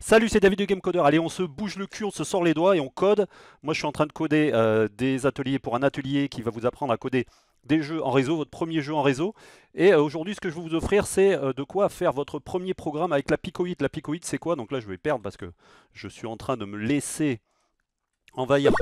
Salut, c'est David de Gamecoder, Allez, on se bouge le cul, on se sort les doigts et on code. Moi, je suis en train de coder euh, des ateliers pour un atelier qui va vous apprendre à coder des jeux en réseau, votre premier jeu en réseau. Et euh, aujourd'hui, ce que je vais vous offrir, c'est euh, de quoi faire votre premier programme avec la picoïde. La picoïde, c'est quoi Donc là, je vais perdre parce que je suis en train de me laisser envahir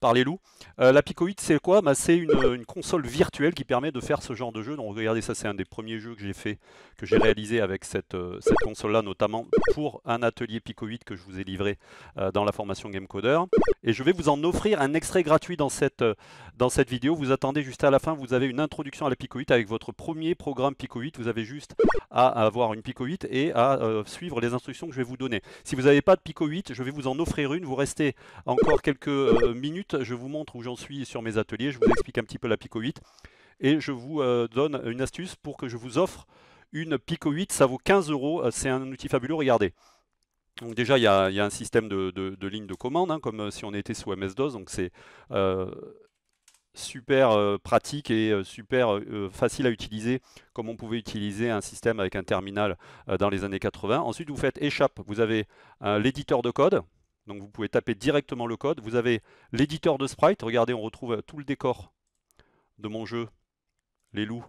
parlez les loups. Euh, la 8 c'est quoi bah, C'est une, console virtuelle qui permet de faire ce genre de jeu. Donc regardez, ça c'est un des premiers jeux que j'ai fait, que j'ai réalisé avec cette, euh, console-là, notamment pour un atelier Pico8 que je vous ai livré euh, dans la formation Gamecoder. Et je vais vous en offrir un extrait gratuit dans cette, euh, vidéo. Vous attendez juste à la fin, vous avez une introduction à la Pico8 avec votre premier programme Pico8. Vous avez juste à avoir une Pico8 et à suivre les instructions que je vais vous donner. Si vous n'avez pas de Pico8, je vais vous en offrir une. Vous restez encore quelques minutes je vous montre où j'en suis sur mes ateliers, je vous explique un petit peu la Pico 8 et je vous euh, donne une astuce pour que je vous offre une Pico 8, ça vaut 15 euros, euh, c'est un outil fabuleux, regardez. Donc déjà, il y a, un système de, ligne de commande, hein, comme euh, si on était sous MS-DOS, donc c'est super pratique et super facile à utiliser, comme on pouvait utiliser un système avec un terminal dans les années 80. Ensuite, vous faites échappe, vous avez l'éditeur de code, donc vous pouvez taper directement le code. Vous avez l'éditeur de sprite. Regardez, on retrouve tout le décor de mon jeu, les loups,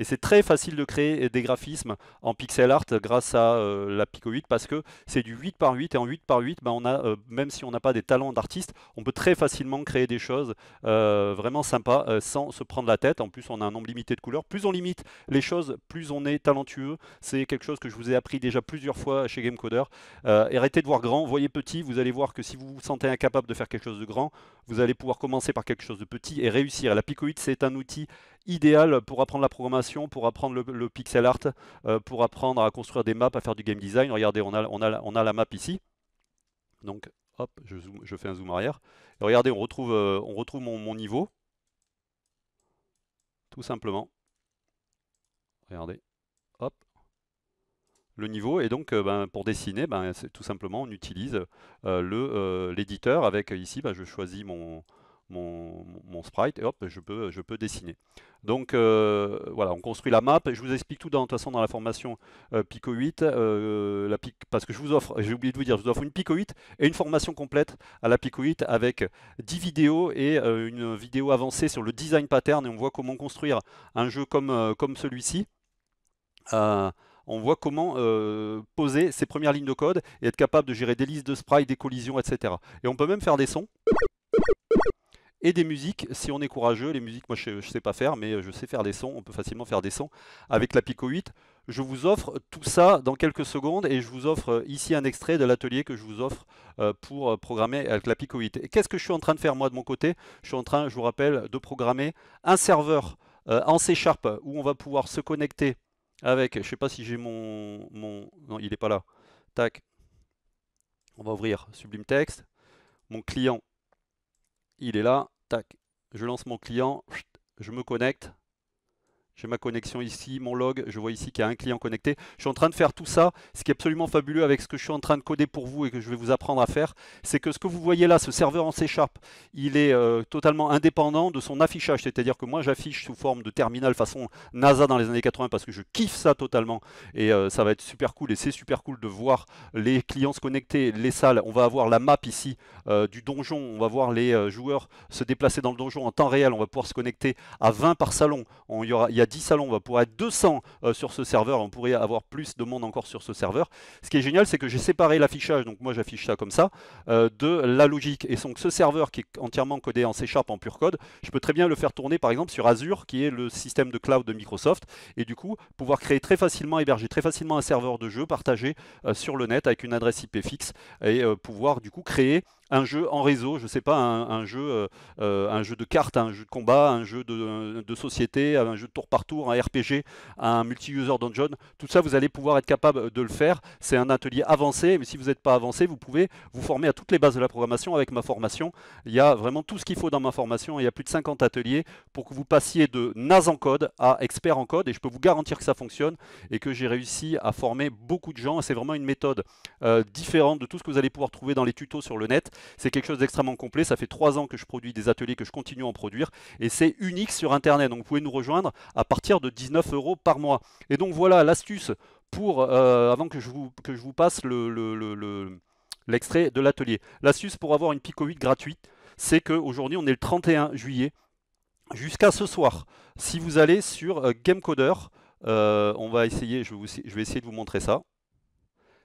et c'est très facile de créer des graphismes en pixel art grâce à euh, la Pico 8 parce que c'est du 8 par 8 et en 8 par 8, bah, euh, même si on n'a pas des talents d'artiste, on peut très facilement créer des choses euh, vraiment sympas sans se prendre la tête. En plus, on a un nombre limité de couleurs. Plus on limite les choses, plus on est talentueux. C'est quelque chose que je vous ai appris déjà plusieurs fois chez Gamecoder. arrêtez de voir grand, voyez petit. Vous allez voir que si vous vous sentez incapable de faire quelque chose de grand, vous allez pouvoir commencer par quelque chose de petit et réussir. La Pico 8, c'est un outil idéal pour apprendre la programmation, pour apprendre le, pixel art, euh, pour apprendre à construire des maps, à faire du game design. Regardez, on a, on a, on a la map ici. Donc, hop, je, je fais un zoom arrière. regardez, on retrouve, euh, on retrouve mon, niveau. Tout simplement. Regardez. Hop. Le niveau. Et donc, euh, ben, pour dessiner, ben, tout simplement, on utilise l'éditeur avec ici, ben, je choisis mon, mon, sprite et hop, je peux, je peux dessiner. Donc euh, voilà, on construit la map. Je vous explique tout dans, de toute façon dans la formation euh, Pico 8, euh, la parce que je vous offre, j'ai oublié de vous dire, je vous offre une Pico 8 et une formation complète à la Pico 8 avec 10 vidéos et une vidéo avancée sur le design pattern et on voit comment construire un jeu comme, celui-ci on voit comment poser ses premières lignes de code et être capable de gérer des listes de sprites, des collisions, etc. Et on peut même faire des sons et des musiques, si on est courageux, les musiques, moi je ne sais pas faire, mais euh, je sais faire des sons, on peut facilement faire des sons avec la Pico 8. Je vous offre tout ça dans quelques secondes et je vous offre euh, ici un extrait de l'atelier que je vous offre euh, pour programmer avec la Pico 8. Qu'est-ce que je suis en train de faire moi de mon côté Je suis en train, je vous rappelle, de programmer un serveur en C Sharp où on va pouvoir se connecter avec, je ne sais pas si j'ai mon, mon... Non, il n'est pas là. Tac. On va ouvrir Sublime Text. Mon client il est là, tac, je lance mon client, je me connecte, j'ai ma connexion ici, mon log, je vois ici qu'il y a un client connecté. Je suis en train de faire tout ça. Ce qui est absolument fabuleux avec ce que je suis en train de coder pour vous et que je vais vous apprendre à faire, c'est que ce que vous voyez là, ce serveur en C il est euh, totalement indépendant de son affichage. C'est-à-dire que moi, j'affiche sous forme de terminal façon NASA dans les années 80 parce que je kiffe ça totalement. Et euh, ça va être super cool. Et c'est super cool de voir les clients se connecter, les salles. On va avoir la map ici euh, du donjon. On va voir les joueurs se déplacer dans le donjon en temps réel. On va pouvoir se connecter à 20 par salon. y aura, y a 10 salons, on va pouvoir être 200 euh, sur ce serveur, on pourrait avoir plus de monde encore sur ce serveur. Ce qui est génial, c'est que j'ai séparé l'affichage, donc moi j'affiche ça comme ça, euh, de la logique. Et donc ce serveur qui est entièrement codé en C Sharp, en pure code, je peux très bien le faire tourner par exemple sur Azure, qui est le système de cloud de Microsoft, et du coup pouvoir créer très facilement, héberger très facilement un serveur de jeu partagé euh, sur le net avec une adresse IP fixe, et pouvoir du coup créer un jeu en réseau, je ne sais pas, un, jeu, euh, euh, un jeu de cartes, un jeu de combat, un jeu de, euh, société, un jeu de tour par tour, un RPG, un multi-user dungeon, tout ça vous allez pouvoir être capable de le faire. C'est un atelier avancé, mais si vous n'êtes pas avancé, vous pouvez vous former à toutes les bases de la programmation avec ma formation. Il y a vraiment tout ce qu'il faut dans ma formation, il y a plus de 50 ateliers pour que vous passiez de naze en code à expert en code, et je peux vous garantir que ça fonctionne et que j'ai réussi à former beaucoup de gens. C'est vraiment une méthode différente de tout ce que vous allez pouvoir trouver dans les tutos sur le net. C'est quelque chose d'extrêmement complet. Ça fait trois ans que je produis des ateliers, que je continue à en produire. Et c'est unique sur Internet. Donc vous pouvez nous rejoindre à partir de 19 euros par mois. Et donc voilà l'astuce pour, euh, avant que je, vous, que je vous passe le, l'extrait de l'atelier. L'astuce pour avoir une Pico 8 gratuite, c'est qu'aujourd'hui on est le 31 juillet. Jusqu'à ce soir, si vous allez sur euh, Gamecoder, euh, on va essayer, je, vais essayer de vous montrer ça.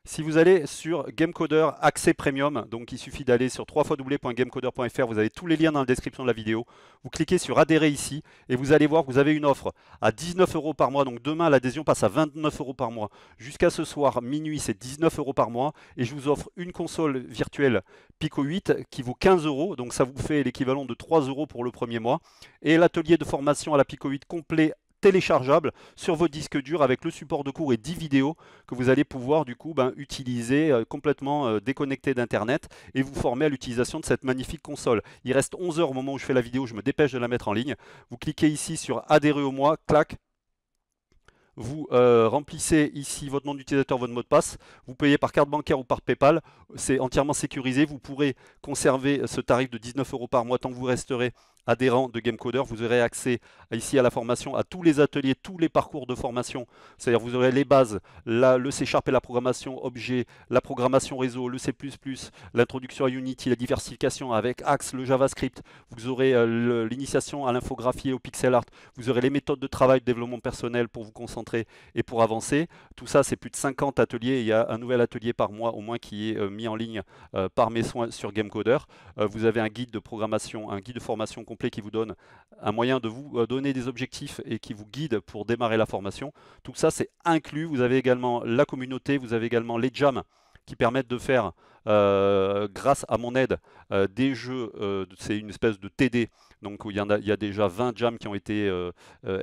Si vous allez sur Gamecoder accès premium, donc il suffit d'aller sur www.gamecoder.fr, vous avez tous les liens dans la description de la vidéo. Vous cliquez sur adhérer ici et vous allez voir que vous avez une offre à 19 euros par mois. Donc demain, l'adhésion passe à 29 euros par mois. Jusqu'à ce soir, minuit, c'est 19 euros par mois. Et je vous offre une console virtuelle Pico 8 qui vaut 15 euros. Donc ça vous fait l'équivalent de 3 euros pour le premier mois. Et l'atelier de formation à la Pico 8 complet téléchargeable sur vos disques durs avec le support de cours et 10 vidéos que vous allez pouvoir du coup ben, utiliser euh, complètement euh, déconnecté d'Internet et vous former à l'utilisation de cette magnifique console. Il reste 11 heures au moment où je fais la vidéo, je me dépêche de la mettre en ligne. Vous cliquez ici sur adhérer au mois, clac, vous euh, remplissez ici votre nom d'utilisateur, votre mot de passe, vous payez par carte bancaire ou par PayPal, c'est entièrement sécurisé, vous pourrez conserver ce tarif de 19 euros par mois tant que vous resterez adhérents de Gamecoder. Vous aurez accès ici à la formation, à tous les ateliers, tous les parcours de formation. C'est-à-dire vous aurez les bases, le C Sharp et la programmation objet, la programmation réseau, le C++, l'introduction à Unity, la diversification avec Axe, le JavaScript. Vous aurez euh, l'initiation à l'infographie et au pixel art. Vous aurez les méthodes de travail de développement personnel pour vous concentrer et pour avancer. Tout ça, c'est plus de 50 ateliers. Il y a un nouvel atelier par mois au moins qui est euh, mis en ligne euh, par mes soins sur Gamecoder. vous avez un guide de programmation, un guide de formation qui vous donne, un moyen de vous euh, donner des objectifs et qui vous guide pour démarrer la formation. Tout ça, c'est inclus. Vous avez également la communauté, vous avez également les jams qui permettent de faire euh, grâce à mon aide, euh, des jeux, euh, c'est une espèce de TD, donc il y, en a, déjà 20 jams qui ont été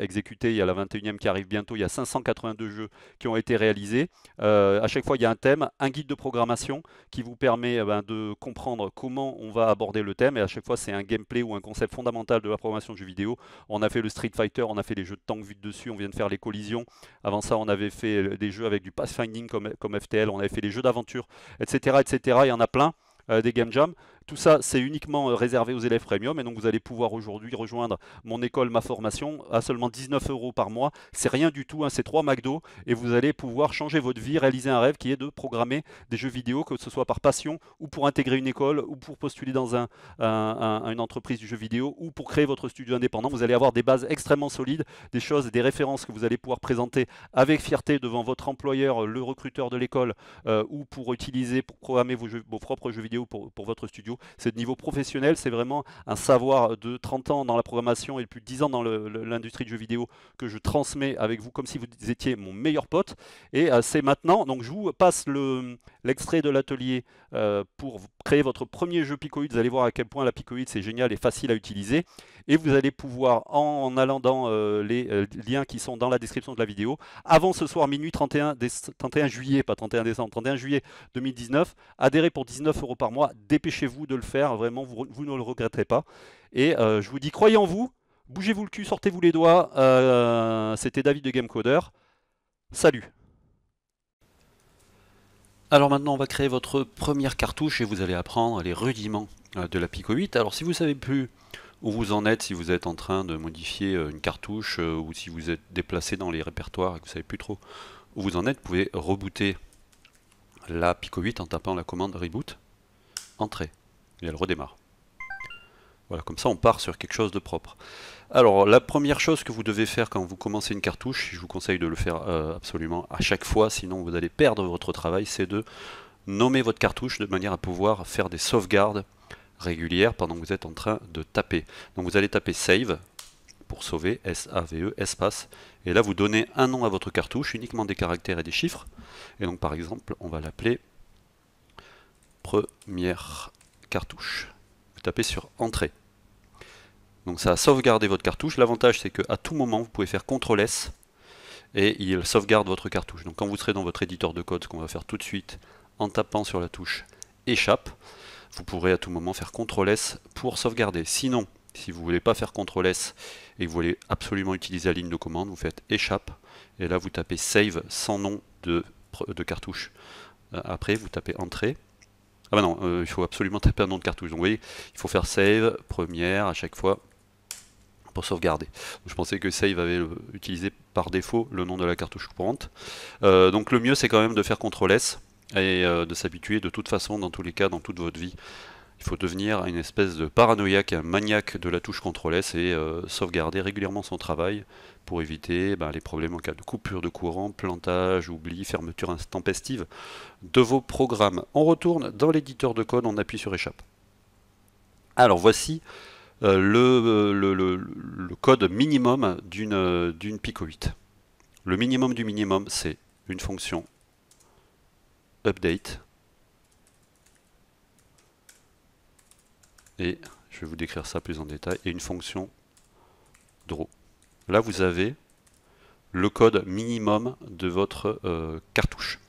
exécutés, il y a la 21e qui arrive bientôt, il y a 582 jeux qui ont été réalisés. à chaque fois, il y a un thème, un guide de programmation qui vous permet eh ben, de comprendre comment on va aborder le thème, et à chaque fois, c'est un gameplay ou un concept fondamental de la programmation de jeux vidéo. On a fait le Street Fighter, on a fait les jeux de tank vite de dessus, on vient de faire les collisions. Avant ça, on avait fait des jeux avec du pathfinding comme, comme FTL, on avait fait des jeux d'aventure, etc. etc. Il y en a plein, euh, des game jams. Tout ça, c'est uniquement euh, réservé aux élèves premium. Et donc, vous allez pouvoir aujourd'hui rejoindre mon école, ma formation à seulement 19 euros par mois. C'est rien du tout, hein, c'est trois McDo. Et vous allez pouvoir changer votre vie, réaliser un rêve qui est de programmer des jeux vidéo, que ce soit par passion ou pour intégrer une école ou pour postuler dans une entreprise du jeu vidéo ou pour créer votre studio indépendant. Vous allez avoir des bases extrêmement solides, des choses, des références que vous allez pouvoir présenter avec fierté devant votre employeur, le recruteur de l'école euh, ou pour utiliser, pour programmer vos, propres jeux vidéo pour votre studio c'est de niveau professionnel, c'est vraiment un savoir de 30 ans dans la programmation et plus de 10 ans dans l'industrie du jeu vidéo que je transmets avec vous comme si vous étiez mon meilleur pote. Et euh, c'est maintenant, donc je vous passe l'extrait de l'atelier euh, pour pour créer votre premier jeu Picoid, vous allez voir à quel point la Picoid c'est génial et facile à utiliser. Et vous allez pouvoir, en allant dans euh, euh, les liens qui sont dans la description de la vidéo, avant ce soir minuit 31, 31 juillet, pas 31 décembre, 31 juillet 2019, adhérer pour 19 euros par mois. Dépêchez-vous de le faire, vraiment vous, ne le regretterez pas. Et euh, je vous dis, croyez en vous, bougez-vous le cul, sortez-vous les doigts. C'était David de Gamecoder. Salut alors maintenant on va créer votre première cartouche et vous allez apprendre les rudiments euh, de la Pico 8. Alors si vous savez plus où vous en êtes, si vous êtes en train de modifier euh, une cartouche euh, ou si vous êtes déplacé dans les répertoires et que vous savez plus trop où vous en êtes, vous pouvez rebooter la Pico 8 en tapant la commande reboot, entrée, et elle redémarre. Voilà, comme ça on part sur quelque chose de propre. Alors la première chose que vous devez faire quand vous commencez une cartouche, je vous conseille de le faire euh, absolument à chaque fois, sinon vous allez perdre votre travail, c'est de nommer votre cartouche de manière à pouvoir faire des sauvegardes régulières pendant que vous êtes en train de taper. Donc vous allez taper save pour sauver, S-A-V-E, espace, et là vous donnez un nom à votre cartouche, uniquement des caractères et des chiffres, et donc par exemple on va l'appeler première cartouche. Vous tapez sur entrée. Donc ça a sauvegardé votre cartouche. L'avantage c'est qu'à tout moment vous pouvez faire CTRL S et il sauvegarde votre cartouche. Donc quand vous serez dans votre éditeur de code, ce qu'on va faire tout de suite en tapant sur la touche échappe, vous pourrez à tout moment faire CTRL S pour sauvegarder. Sinon, si vous ne voulez pas faire CTRL S et que vous voulez absolument utiliser la ligne de commande, vous faites échappe et là vous tapez save sans nom de, de cartouche. Euh, après vous tapez entrée. Ah bah non, euh, il faut absolument taper un nom de cartouche. Donc vous voyez, il faut faire save, première à chaque fois pour sauvegarder. je pensais que Save avait euh, utilisé par défaut le nom de la cartouche courante. Euh, donc le mieux c'est quand même de faire CTRL S et euh, de s'habituer de toute façon dans tous les cas, dans toute votre vie. Il faut devenir une espèce de paranoïaque, un maniaque de la touche CTRL S et sauvegarder régulièrement son travail pour éviter bah, les problèmes en cas de coupure de courant, plantage, oubli, fermeture intempestive de vos programmes. On retourne dans l'éditeur de code, on appuie sur échappe. Alors voici euh, euh, le, code minimum d'une euh, Pico 8. Le minimum du minimum, c'est une fonction update. Et je vais vous décrire ça plus en détail. Et une fonction draw. Là, vous avez le code minimum de votre cartouche.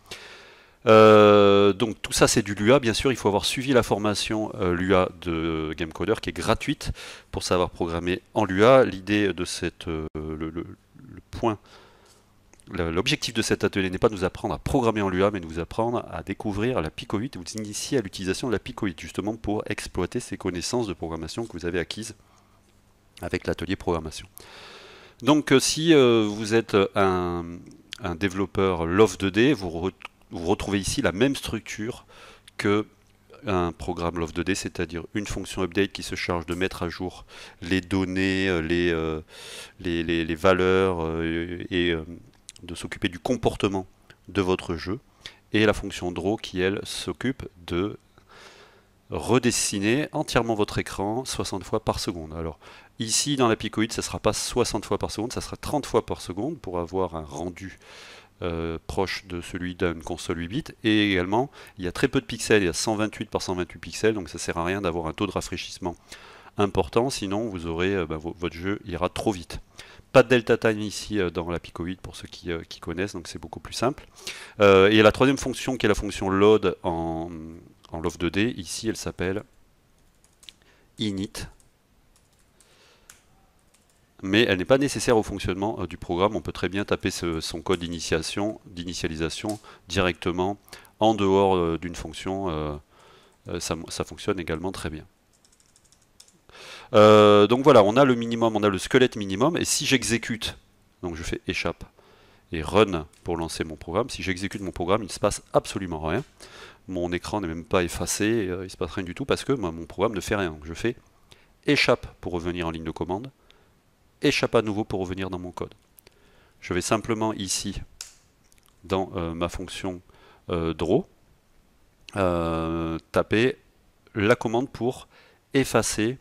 Euh, donc tout ça c'est du Lua, bien sûr il faut avoir suivi la formation euh, Lua de GameCoder qui est gratuite pour savoir programmer en Lua. L'idée de cette, euh, le, point, l'objectif de cet atelier n'est pas de nous apprendre à programmer en Lua mais de vous apprendre à découvrir la Pico 8 vous initier à l'utilisation de la Pico 8 justement pour exploiter ces connaissances de programmation que vous avez acquises avec l'atelier programmation. Donc si vous êtes un, un développeur Love 2D, vous vous retrouvez ici la même structure que un programme Love 2D, c'est-à-dire une fonction update qui se charge de mettre à jour les données, euh, euh, les, valeurs euh, et de s'occuper du comportement de votre jeu, et la fonction draw qui, elle, s'occupe de redessiner entièrement votre écran 60 fois par seconde. Alors ici, dans la picoïde, ça ne sera pas 60 fois par seconde, ça sera 30 fois par seconde pour avoir un rendu euh, proche de celui d'une console 8 bits. Et également, il y a très peu de pixels, il y a 128 par 128 pixels, donc ça sert à rien d'avoir un taux de rafraîchissement important, sinon vous aurez euh, bah, votre jeu ira trop vite. Pas de delta time ici euh, dans la Pico 8 pour ceux qui, connaissent, donc c'est beaucoup plus simple. et la troisième fonction qui est la fonction load en, en Love 2D, ici elle s'appelle init mais elle n'est pas nécessaire au fonctionnement euh, du programme. On peut très bien taper son code d'initialisation directement en dehors euh, d'une fonction. Euh, ça, fonctionne également très bien. donc voilà, on a le minimum, on a le squelette minimum, et si j'exécute, donc je fais échappe et run pour lancer mon programme, si j'exécute mon programme, il ne se passe absolument rien. Mon écran n'est même pas effacé, il ne se passe rien du tout parce que bah, mon programme ne fait rien. Donc je fais échappe pour revenir en ligne de commande, échappe à nouveau pour revenir dans mon code. Je vais simplement ici, dans euh, ma fonction euh, draw, euh, taper la commande pour effacer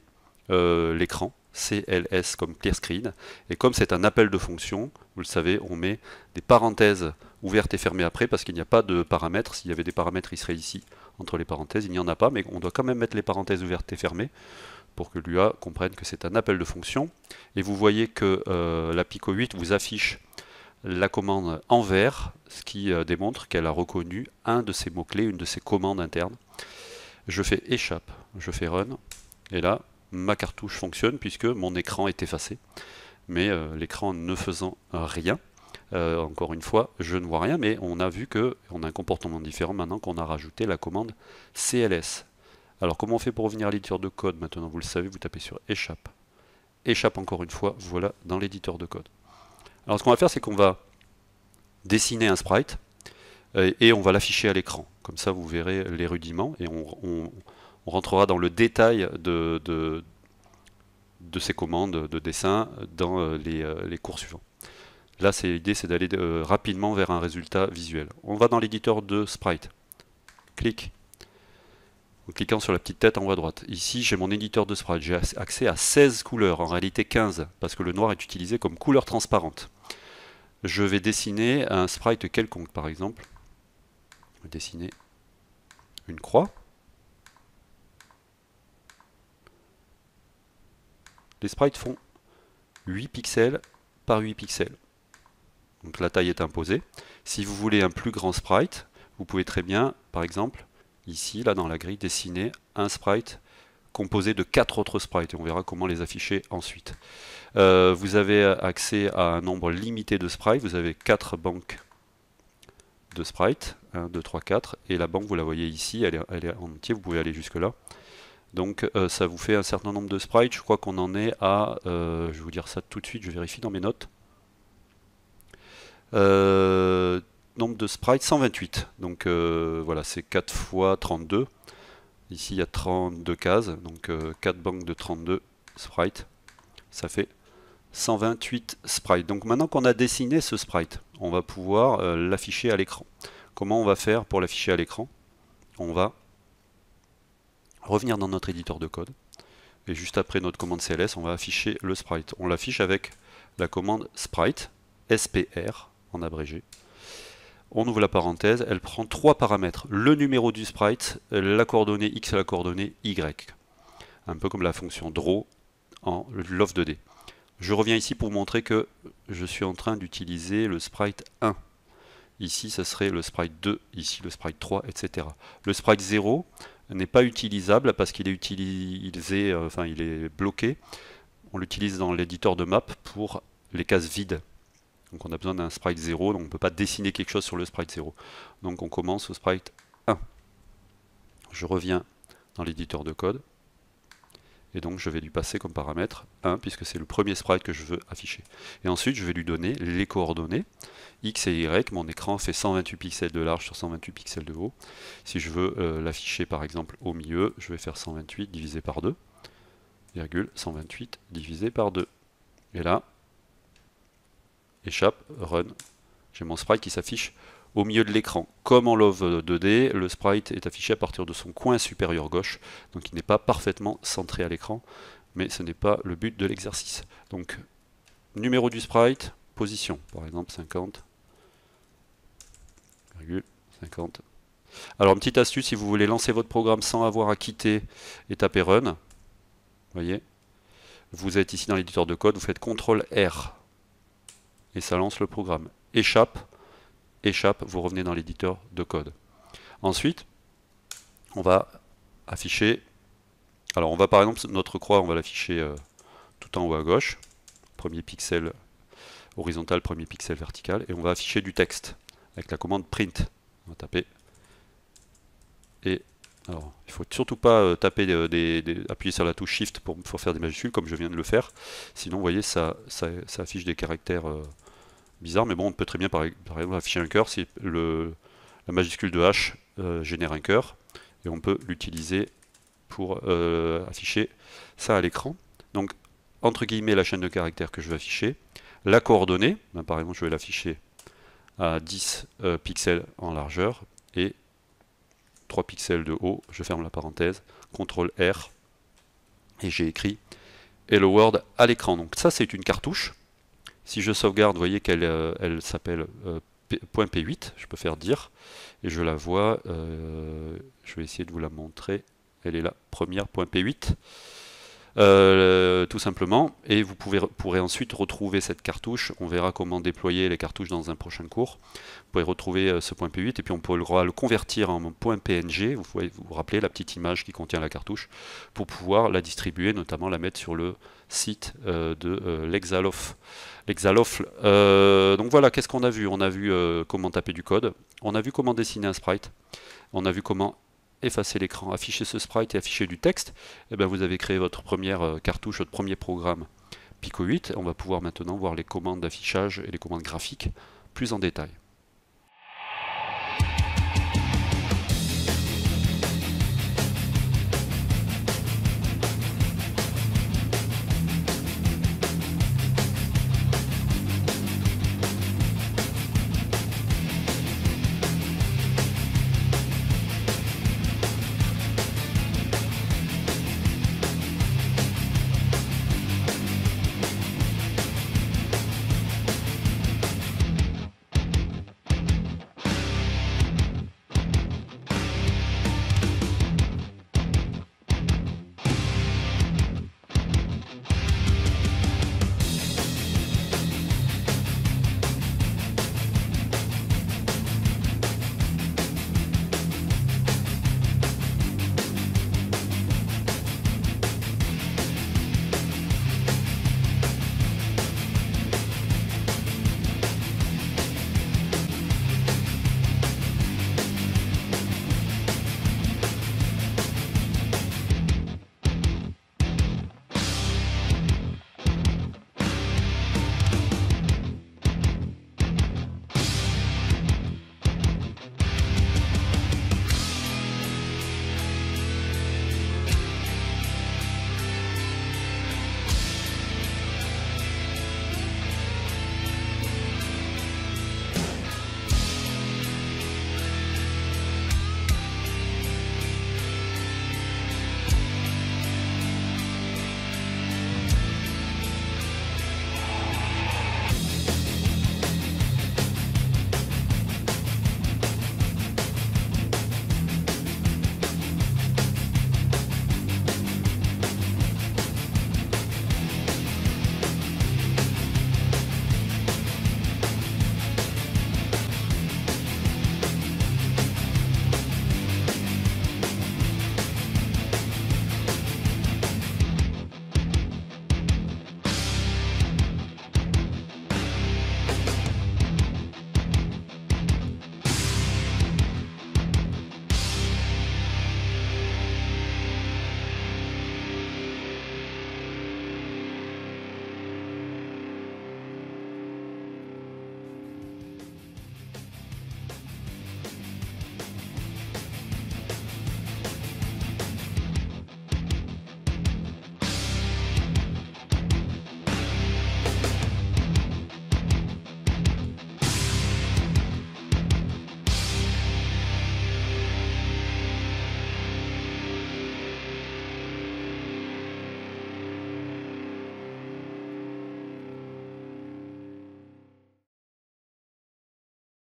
l'écran, CLS comme clear screen. Et comme c'est un appel de fonction, vous le savez, on met des parenthèses ouvertes et fermées après parce qu'il n'y a pas de paramètres. S'il y avait des paramètres, il serait ici entre les parenthèses. Il n'y en a pas, mais on doit quand même mettre les parenthèses ouvertes et fermées pour que l'UA comprenne que c'est un appel de fonction. Et vous voyez que euh, la Pico 8 vous affiche la commande en vert, ce qui euh, démontre qu'elle a reconnu un de ses mots-clés, une de ses commandes internes. Je fais échappe, je fais run, et là, ma cartouche fonctionne puisque mon écran est effacé. Mais euh, l'écran ne faisant rien, encore une fois, je ne vois rien, mais on a vu que a un comportement différent maintenant qu'on a rajouté la commande CLS, alors comment on fait pour revenir à l'éditeur de code Maintenant vous le savez, vous tapez sur échappe. Échappe encore une fois, voilà, dans l'éditeur de code. Alors ce qu'on va faire, c'est qu'on va dessiner un sprite euh, et on va l'afficher à l'écran. Comme ça, vous verrez les rudiments et on, rentrera dans le détail de, de, ces commandes de dessin dans euh, les, euh, les cours suivants. Là, l'idée, c'est d'aller rapidement vers un résultat visuel. On va dans l'éditeur de sprite. Clique en cliquant sur la petite tête en haut à droite. Ici, j'ai mon éditeur de sprite. J'ai accès à 16 couleurs, en réalité 15, parce que le noir est utilisé comme couleur transparente. Je vais dessiner un sprite quelconque, par exemple. Je vais dessiner une croix. Les sprites font 8 pixels par 8 pixels. Donc la taille est imposée. Si vous voulez un plus grand sprite, vous pouvez très bien, par exemple, ici, là dans la grille, dessiner un sprite composé de quatre autres sprites et on verra comment les afficher ensuite. Euh, vous avez accès à un nombre limité de sprites, vous avez quatre banques de sprites, 1, 2, 3, 4, et la banque vous la voyez ici, elle est, elle en entier, vous pouvez aller jusque là. Donc euh, ça vous fait un certain nombre de sprites, je crois qu'on en est à, euh, je vais vous dire ça tout de suite, je vérifie dans mes notes. Euh, de sprite 128. Donc euh, voilà, c'est 4 fois 32. Ici, il y a 32 cases, donc 4 euh, banques de 32 sprites. Ça fait 128 sprites. Donc maintenant qu'on a dessiné ce sprite, on va pouvoir euh, l'afficher à l'écran. Comment on va faire pour l'afficher à l'écran On va revenir dans notre éditeur de code. Et juste après notre commande CLS, on va afficher le sprite. On l'affiche avec la commande sprite, SPR en abrégé on ouvre la parenthèse, elle prend trois paramètres, le numéro du sprite, la coordonnée x et la coordonnée y. Un peu comme la fonction draw en love 2D. Je reviens ici pour montrer que je suis en train d'utiliser le sprite 1. Ici, ce serait le sprite 2, ici le sprite 3, etc. Le sprite 0 n'est pas utilisable parce qu'il est utilisé, euh, enfin il est bloqué. On l'utilise dans l'éditeur de map pour les cases vides. Donc on a besoin d'un sprite 0, donc on ne peut pas dessiner quelque chose sur le sprite 0. Donc on commence au sprite 1. Je reviens dans l'éditeur de code, et donc je vais lui passer comme paramètre 1, puisque c'est le premier sprite que je veux afficher. Et ensuite je vais lui donner les coordonnées, x et y, mon écran fait 128 pixels de large sur 128 pixels de haut. Si je veux euh, l'afficher par exemple au milieu, je vais faire 128 divisé par 2, 128 divisé par 2. Et là, échappe, run. J'ai mon sprite qui s'affiche au milieu de l'écran. Comme en Love 2D, le sprite est affiché à partir de son coin supérieur gauche, donc il n'est pas parfaitement centré à l'écran, mais ce n'est pas le but de l'exercice. Donc, numéro du sprite, position, par exemple 50, 50. Alors, une petite astuce, si vous voulez lancer votre programme sans avoir à quitter et taper Run, voyez, vous êtes ici dans l'éditeur de code, vous faites CTRL-R, et ça lance le programme. Échappe, échappe, vous revenez dans l'éditeur de code. Ensuite, on va afficher, alors on va par exemple, notre croix, on va l'afficher euh, tout en haut à gauche, premier pixel horizontal, premier pixel vertical, et on va afficher du texte avec la commande print. On va taper. Et alors, il faut surtout pas euh, taper euh, des, appuyer sur la touche Shift pour, faire des majuscules comme je viens de le faire. Sinon, vous voyez, ça, ça, affiche des caractères bizarre, mais bon, on peut très bien par, afficher un cœur si le, la majuscule de H euh, génère un cœur, et on peut l'utiliser pour euh, afficher ça à l'écran. Donc, entre guillemets, la chaîne de caractères que je vais afficher, la coordonnée, ben, par exemple, je vais l'afficher à 10 euh, pixels en largeur et 3 pixels de haut, je ferme la parenthèse, CTRL R, et j'ai écrit Hello World à l'écran. Donc ça c'est une cartouche si je sauvegarde, vous voyez qu'elle euh, s'appelle euh, .p8, je peux faire dire, et je la vois, euh, je vais essayer de vous la montrer, elle est là, p 8 euh, tout simplement. Et vous pouvez, pourrez ensuite retrouver cette cartouche. On verra comment déployer les cartouches dans un prochain cours. Vous pourrez retrouver euh, ce point P8 et puis on pourra le convertir en point PNG. Vous pouvez vous rappeler la petite image qui contient la cartouche pour pouvoir la distribuer, notamment la mettre sur le site euh, de euh, l'Exalof. donc voilà, qu'est-ce qu'on a vu On a vu comment taper du code, on a vu comment dessiner un sprite, on a vu comment effacer l'écran, afficher ce sprite et afficher du texte, eh bien vous avez créé votre première euh, cartouche, votre premier programme Pico 8. On va pouvoir maintenant voir les commandes d'affichage et les commandes graphiques plus en détail.